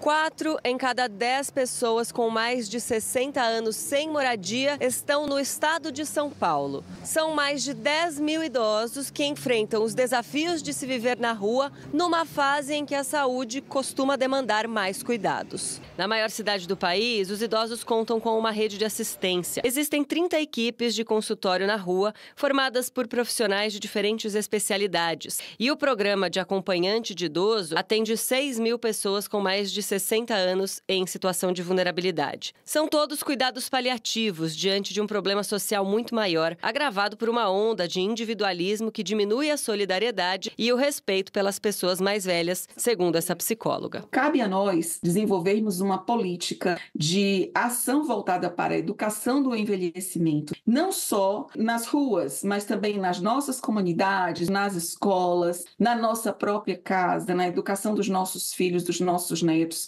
Quatro em cada dez pessoas com mais de 60 anos sem moradia estão no estado de São Paulo. São mais de 10 mil idosos que enfrentam os desafios de se viver na rua numa fase em que a saúde costuma demandar mais cuidados. Na maior cidade do país, os idosos contam com uma rede de assistência. Existem 30 equipes de consultório na rua, formadas por profissionais de diferentes especialidades. E o programa de acompanhante de idoso atende 6 mil pessoas com mais de 60 anos em situação de vulnerabilidade. São todos cuidados paliativos diante de um problema social muito maior, agravado por uma onda de individualismo que diminui a solidariedade e o respeito pelas pessoas mais velhas, segundo essa psicóloga. Cabe a nós desenvolvermos uma política de ação voltada para a educação do envelhecimento, não só nas ruas, mas também nas nossas comunidades, nas escolas, na nossa própria casa, na educação dos nossos filhos, dos nossos netos